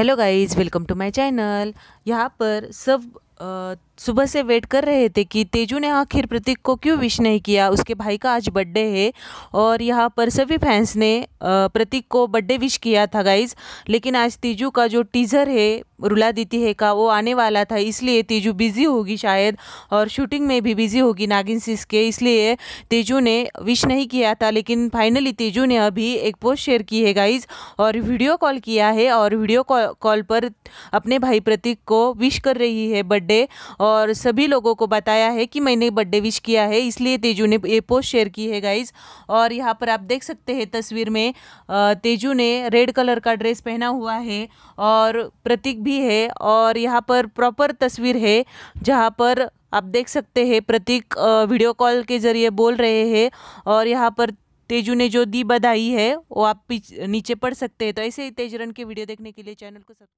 hello guys welcome to my channel यहाँ पर सब आ, सुबह से वेट कर रहे थे कि तेजू ने आखिर प्रतीक को क्यों विश नहीं किया उसके भाई का आज बर्थडे है और यहाँ पर सभी फैंस ने प्रतीक को बर्थडे विश किया था गाइज लेकिन आज तेजू का जो टीज़र है रुला देती है का वो आने वाला था इसलिए तेजू बिज़ी होगी शायद और शूटिंग में भी बिज़ी होगी नागिन सिस के इसलिए तेजू ने विश नहीं किया था लेकिन फाइनली तेजू ने अभी एक पोस्ट शेयर की है गाइज और वीडियो कॉल किया है और वीडियो कॉल पर अपने भाई प्रतीक को विश कर रही है बर्थडे और सभी लोगों को बताया है कि मैंने बर्थडे विश किया है इसलिए तेजू ने ये पोस्ट शेयर की है गाइज और यहाँ पर आप देख सकते हैं तस्वीर में तेजू ने रेड कलर का ड्रेस पहना हुआ है और प्रतीक भी भी है और यहाँ पर प्रॉपर तस्वीर है जहाँ पर आप देख सकते हैं प्रतीक वीडियो कॉल के ज़रिए बोल रहे हैं और यहाँ पर तेजू ने जो दी बधाई है वो आप नीचे पढ़ सकते हैं तो ऐसे ही तेजरन की वीडियो देखने के लिए चैनल को सब्सक्राइब